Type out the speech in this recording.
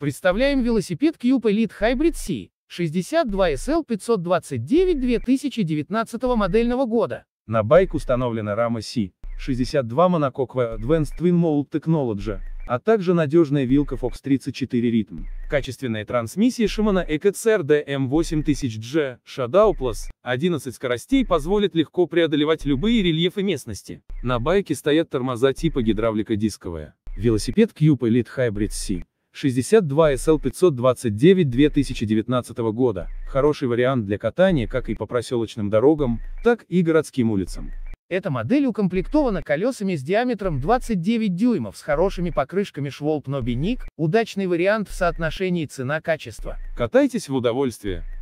Представляем велосипед Cube Elite Hybrid C 62SL 529 2019 модельного года. На байк установлена рама C 62 монококовая Advanced Twin Mold Technology, а также надежная вилка Fox 34 Rhythm, Качественная трансмиссия Shimano ECCR DM8000G Shadow Plus 11 скоростей позволит легко преодолевать любые рельефы местности. На байке стоят тормоза типа гидравлика дисковая. Велосипед Cube Elite Hybrid C 62 SL 529 2019 года. Хороший вариант для катания как и по проселочным дорогам, так и городским улицам. Эта модель укомплектована колесами с диаметром 29 дюймов с хорошими покрышками Schwalb Nobinik, удачный вариант в соотношении цена-качество. Катайтесь в удовольствие.